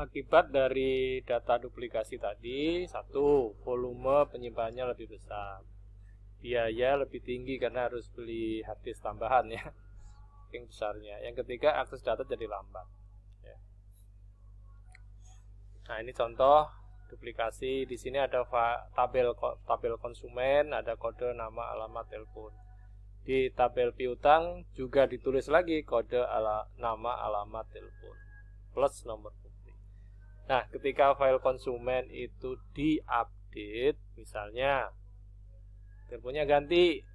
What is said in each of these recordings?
akibat dari data duplikasi tadi, satu, volume penyimpanannya lebih besar. Biaya lebih tinggi karena harus beli hard tambahan ya. Yang besarnya. Yang ketiga, akses data jadi lambat. Ya. Nah, ini contoh duplikasi. Di sini ada tabel tabel konsumen, ada kode nama, alamat, telepon. Di tabel piutang juga ditulis lagi kode ala, nama, alamat, telepon plus nomor Nah, ketika file konsumen itu diupdate, misalnya temponya ganti,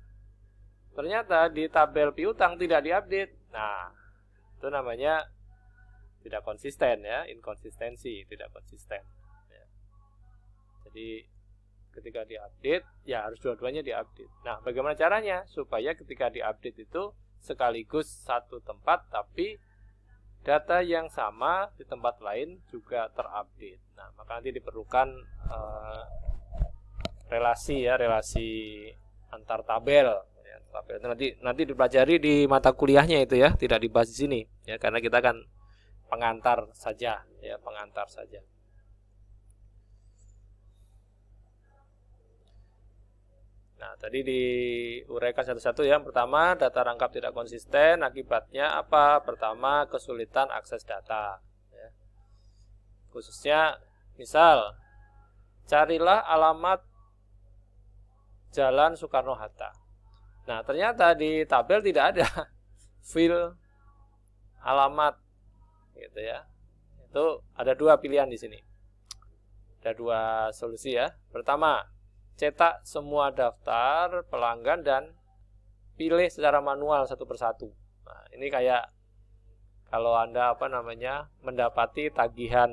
ternyata di tabel piutang tidak diupdate. Nah, itu namanya tidak konsisten ya, inkonsistensi, tidak konsisten. Ya. Jadi ketika diupdate, ya harus dua-duanya diupdate. Nah, bagaimana caranya supaya ketika diupdate itu sekaligus satu tempat tapi data yang sama di tempat lain juga terupdate. Nah, maka nanti diperlukan uh, relasi ya, relasi antar tabel. Ya, tabel. Nanti nanti dipelajari di mata kuliahnya itu ya, tidak dibahas di sini ya, karena kita akan pengantar saja ya, pengantar saja. Nah, tadi diuraikan satu-satu ya. Yang pertama, data rangkap tidak konsisten. Akibatnya apa? Pertama, kesulitan akses data. Ya. Khususnya, misal, carilah alamat Jalan Soekarno-Hatta. Nah, ternyata di tabel tidak ada fill alamat. Gitu ya. Itu ada dua pilihan di sini. Ada dua solusi ya. Pertama, cetak semua daftar pelanggan dan pilih secara manual satu persatu. Nah, ini kayak kalau Anda apa namanya mendapati tagihan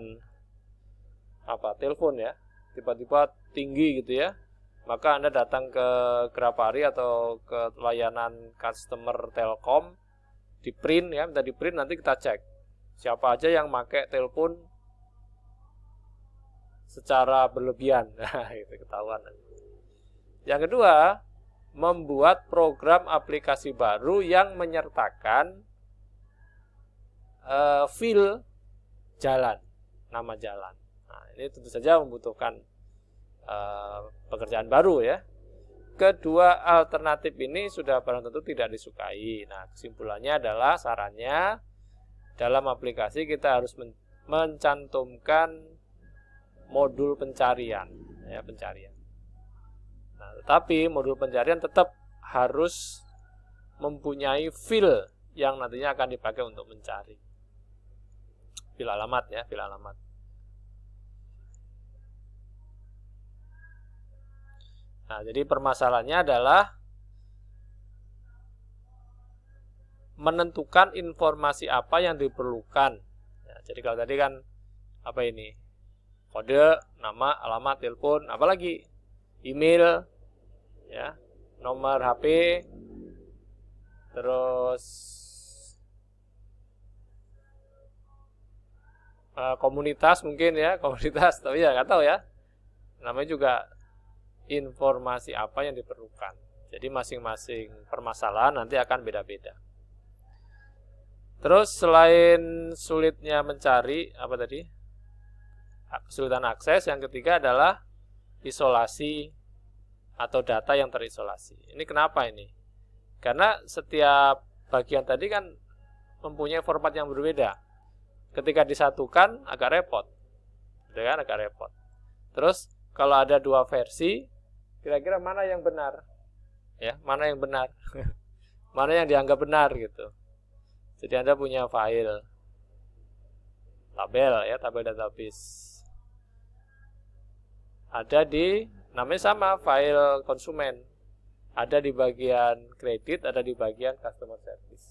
apa telepon ya, tiba-tiba tinggi gitu ya. Maka Anda datang ke Grapari atau ke layanan customer Telkom di print ya, minta di print nanti kita cek siapa aja yang make telepon secara berlebihan. Nah, itu ketahuan nanti. Yang kedua, membuat program aplikasi baru yang menyertakan uh, eh, fill jalan, nama jalan. Nah, ini tentu saja membutuhkan uh, pekerjaan baru ya. Kedua alternatif ini sudah barang tentu tidak disukai. Nah, kesimpulannya adalah sarannya dalam aplikasi kita harus men mencantumkan modul pencarian, ya pencarian. Nah, tetapi modul pencarian tetap harus mempunyai fill yang nantinya akan dipakai untuk mencari. Fill alamat ya, fill alamat. Nah, jadi permasalahannya adalah menentukan informasi apa yang diperlukan. Ya, jadi kalau tadi kan apa ini? Kode, nama, alamat, telepon, apalagi email, ya nomor HP terus eh, komunitas mungkin ya komunitas tapi ya nggak tahu ya namanya juga informasi apa yang diperlukan jadi masing-masing permasalahan nanti akan beda-beda terus selain sulitnya mencari apa tadi kesulitan akses yang ketiga adalah isolasi atau data yang terisolasi. Ini kenapa ini? Karena setiap bagian tadi kan mempunyai format yang berbeda. Ketika disatukan agak repot. ya kan agak repot. Terus kalau ada dua versi, kira-kira mana yang benar? Ya, mana yang benar? mana yang dianggap benar gitu. Jadi Anda punya file tabel ya, tabel database. Ada di namanya sama file konsumen ada di bagian kredit ada di bagian customer service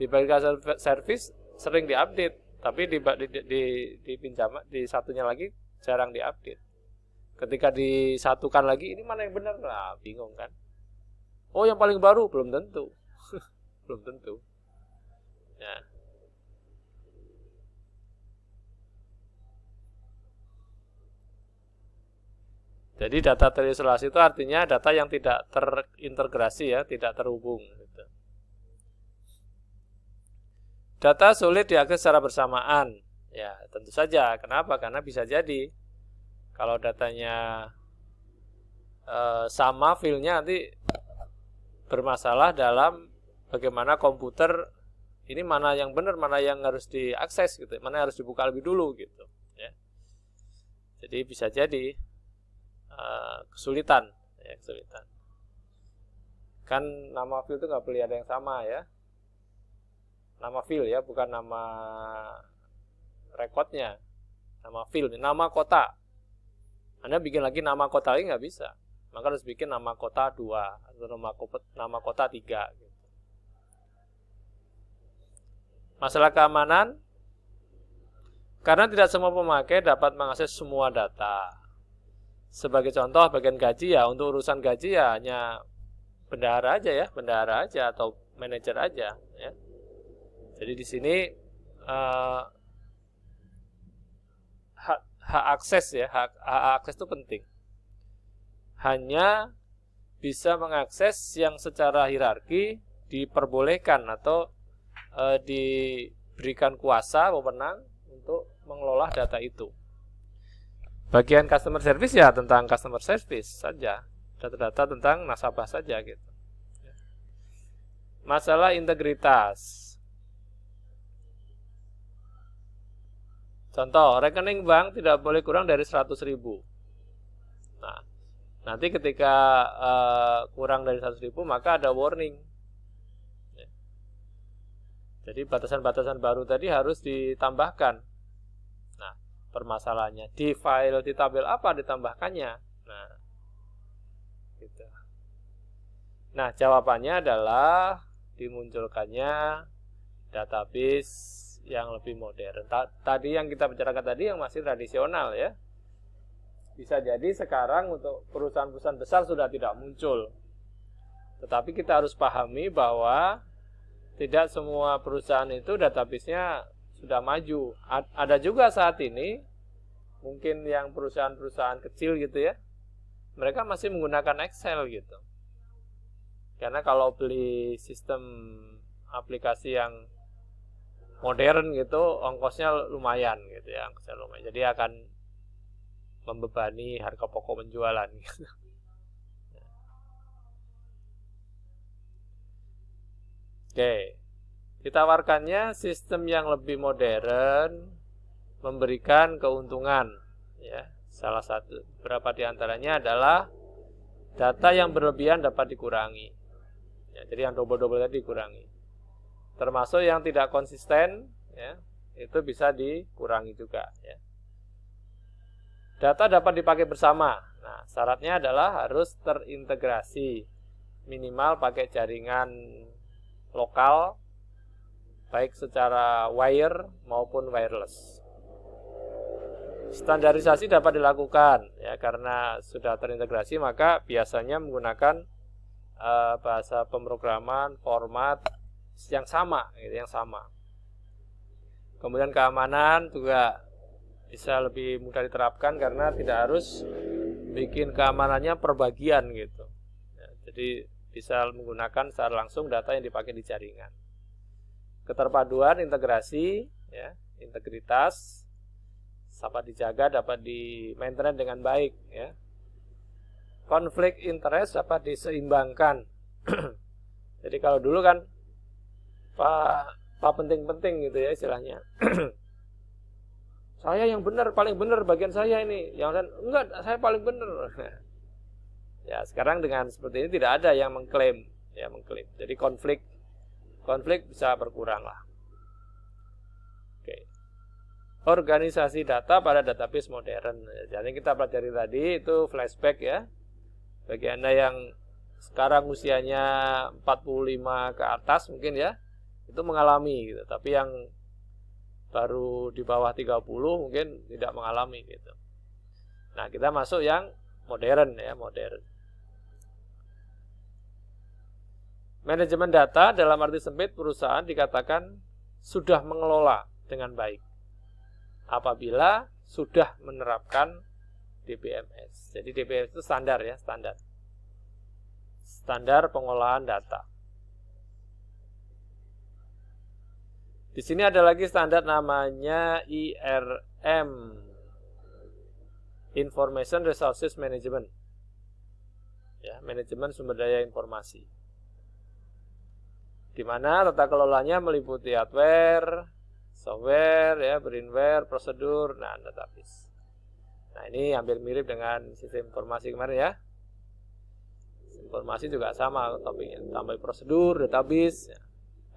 di bagian customer service sering diupdate tapi di di di, di pinjam di satunya lagi jarang diupdate ketika disatukan lagi ini mana yang benar nah bingung kan oh yang paling baru belum tentu belum tentu ya Jadi data terisolasi itu artinya data yang tidak terintegrasi ya, tidak terhubung. Gitu. Data sulit diakses secara bersamaan. Ya, tentu saja. Kenapa? Karena bisa jadi kalau datanya e, sama filenya nanti bermasalah dalam bagaimana komputer ini mana yang benar, mana yang harus diakses gitu, mana yang harus dibuka lebih dulu gitu. Ya. Jadi bisa jadi Eh, kesulitan ya kesulitan kan nama field itu nggak boleh ada yang sama ya nama field ya bukan nama rekodnya nama field nama kota anda bikin lagi nama kota lagi nggak bisa maka harus bikin nama kota dua atau nama kota nama kota tiga gitu. masalah keamanan karena tidak semua pemakai dapat mengakses semua data sebagai contoh bagian gaji ya untuk urusan gaji ya hanya bendahara aja ya, bendahara aja atau manajer aja ya. Jadi di sini uh, hak, hak akses ya, hak, hak akses itu penting. Hanya bisa mengakses yang secara hierarki diperbolehkan atau uh, diberikan kuasa pemenang untuk mengelola data itu. Bagian customer service ya tentang customer service saja, data-data tentang nasabah saja gitu. Masalah integritas. Contoh, rekening bank tidak boleh kurang dari 100 ribu. Nah, nanti ketika uh, kurang dari 100 ribu maka ada warning. Jadi batasan-batasan baru tadi harus ditambahkan permasalahannya di file di tabel apa ditambahkannya nah gitu nah jawabannya adalah dimunculkannya database yang lebih modern. Ta tadi yang kita bicarakan tadi yang masih tradisional ya. Bisa jadi sekarang untuk perusahaan-perusahaan besar sudah tidak muncul. Tetapi kita harus pahami bahwa tidak semua perusahaan itu database-nya sudah maju. ada juga saat ini mungkin yang perusahaan-perusahaan kecil gitu ya, mereka masih menggunakan Excel gitu. Karena kalau beli sistem aplikasi yang modern gitu, ongkosnya lumayan gitu ya, ongkosnya lumayan. Jadi akan membebani harga pokok penjualan gitu. Oke, ditawarkannya sistem yang lebih modern, memberikan keuntungan ya salah satu beberapa diantaranya adalah data yang berlebihan dapat dikurangi ya, jadi yang double-double tadi dikurangi termasuk yang tidak konsisten ya itu bisa dikurangi juga ya data dapat dipakai bersama nah syaratnya adalah harus terintegrasi minimal pakai jaringan lokal baik secara wire maupun wireless Standarisasi dapat dilakukan ya karena sudah terintegrasi maka biasanya menggunakan uh, bahasa pemrograman format yang sama gitu, yang sama. Kemudian keamanan juga bisa lebih mudah diterapkan karena tidak harus bikin keamanannya perbagian gitu. Ya, jadi bisa menggunakan secara langsung data yang dipakai di jaringan. Keterpaduan integrasi ya, integritas dapat dijaga, dapat di maintain dengan baik ya. Konflik interest dapat diseimbangkan. Jadi kalau dulu kan Pak penting-penting gitu ya istilahnya. saya yang benar, paling benar bagian saya ini. Yang lain enggak, saya paling benar. ya, sekarang dengan seperti ini tidak ada yang mengklaim, ya mengklaim. Jadi konflik konflik bisa berkurang lah organisasi data pada database modern. Jadi kita pelajari tadi itu flashback ya. Bagi Anda yang sekarang usianya 45 ke atas mungkin ya, itu mengalami gitu. Tapi yang baru di bawah 30 mungkin tidak mengalami gitu. Nah, kita masuk yang modern ya, modern. Manajemen data dalam arti sempit perusahaan dikatakan sudah mengelola dengan baik apabila sudah menerapkan DBMS. Jadi DBMS itu standar ya, standar. Standar pengolahan data. Di sini ada lagi standar namanya IRM. Information Resources Management. Ya, manajemen sumber daya informasi. Di mana tata kelolanya meliputi hardware, software ya berinware prosedur nah database nah ini hampir mirip dengan sistem informasi kemarin ya informasi juga sama topiknya tambah prosedur database ya.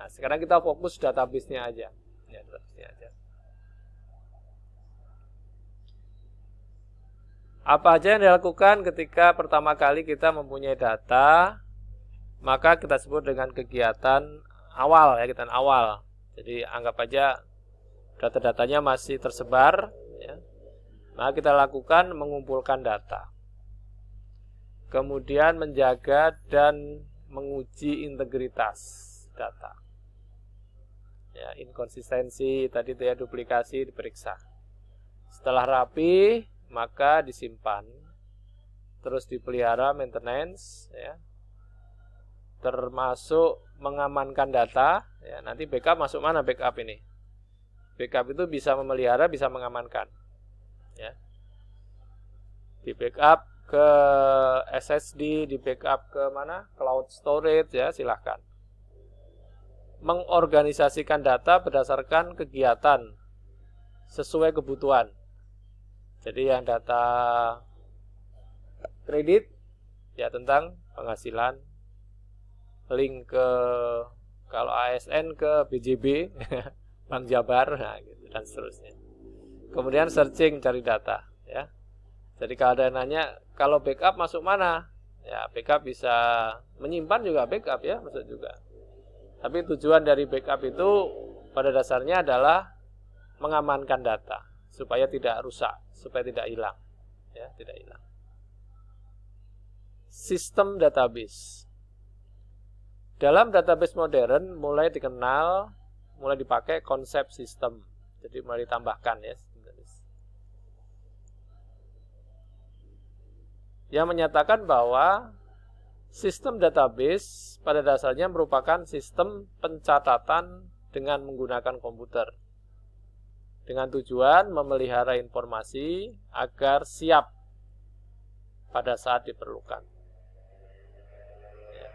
nah sekarang kita fokus databasenya aja ya nya aja apa aja yang dilakukan ketika pertama kali kita mempunyai data maka kita sebut dengan kegiatan awal ya kegiatan awal jadi anggap aja data-datanya masih tersebar, ya, maka kita lakukan mengumpulkan data. Kemudian menjaga dan menguji integritas data. Ya, inkonsistensi tadi itu ya duplikasi diperiksa. Setelah rapi, maka disimpan. Terus dipelihara maintenance ya. Termasuk mengamankan data, ya nanti backup masuk mana backup ini? Backup itu bisa memelihara, bisa mengamankan. Ya. Di backup ke SSD, di backup ke mana? Cloud storage ya, silahkan. Mengorganisasikan data berdasarkan kegiatan sesuai kebutuhan. Jadi yang data kredit ya tentang penghasilan link ke kalau ASN ke BJB Bank Jabar nah, gitu, dan seterusnya kemudian searching cari data ya jadi kalau ada yang nanya kalau backup masuk mana ya backup bisa menyimpan juga backup ya maksud juga tapi tujuan dari backup itu pada dasarnya adalah mengamankan data supaya tidak rusak supaya tidak hilang ya tidak hilang sistem database dalam database modern mulai dikenal mulai dipakai konsep sistem. Jadi mulai ditambahkan ya. Yang menyatakan bahwa sistem database pada dasarnya merupakan sistem pencatatan dengan menggunakan komputer. Dengan tujuan memelihara informasi agar siap pada saat diperlukan. Ya.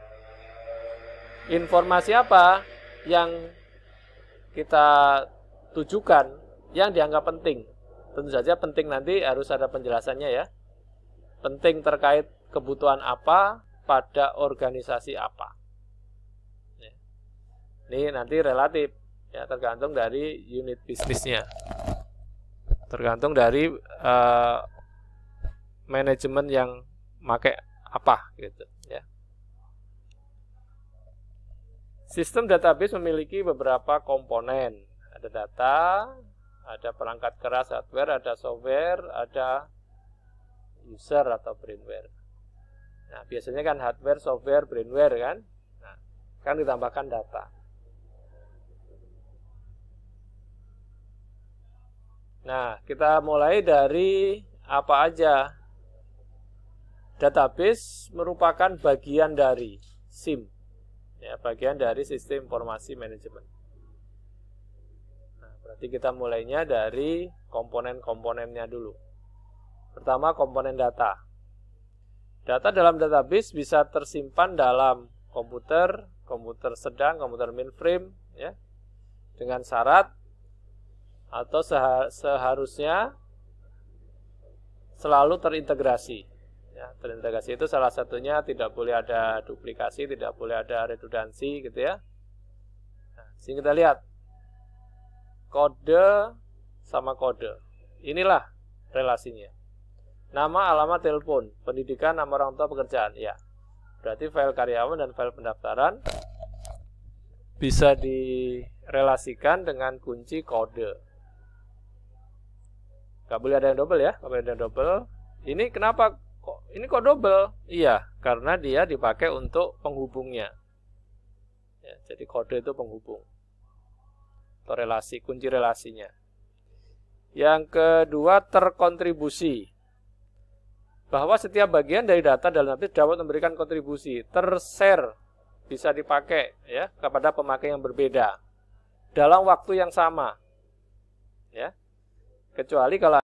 Informasi apa yang kita tujukan yang dianggap penting. Tentu saja penting nanti harus ada penjelasannya ya. Penting terkait kebutuhan apa pada organisasi apa. Ya. Ini nanti relatif ya tergantung dari unit bisnisnya. Tergantung dari uh, eh, manajemen yang pakai apa gitu. Sistem database memiliki beberapa komponen. Ada data, ada perangkat keras hardware, ada software, ada user atau brainware. Nah, biasanya kan hardware, software, brainware kan? Nah, kan ditambahkan data. Nah, kita mulai dari apa aja. Database merupakan bagian dari SIM ya bagian dari sistem informasi manajemen. Nah, berarti kita mulainya dari komponen-komponennya dulu. Pertama komponen data. Data dalam database bisa tersimpan dalam komputer, komputer sedang, komputer mainframe, ya, dengan syarat atau seharusnya selalu terintegrasi ya terintegrasi itu salah satunya tidak boleh ada duplikasi tidak boleh ada redundansi gitu ya nah, sini kita lihat kode sama kode inilah relasinya nama alamat telepon pendidikan nama orang tua pekerjaan ya berarti file karyawan dan file pendaftaran bisa direlasikan dengan kunci kode. Gak boleh ada yang double ya, gak boleh ada yang double. Ini kenapa ini kok double? Iya, karena dia dipakai untuk penghubungnya. Ya, jadi kode itu penghubung. Atau relasi, kunci relasinya. Yang kedua, terkontribusi. Bahwa setiap bagian dari data dalam nanti dapat memberikan kontribusi. terser, bisa dipakai ya kepada pemakai yang berbeda dalam waktu yang sama. Ya. Kecuali kalau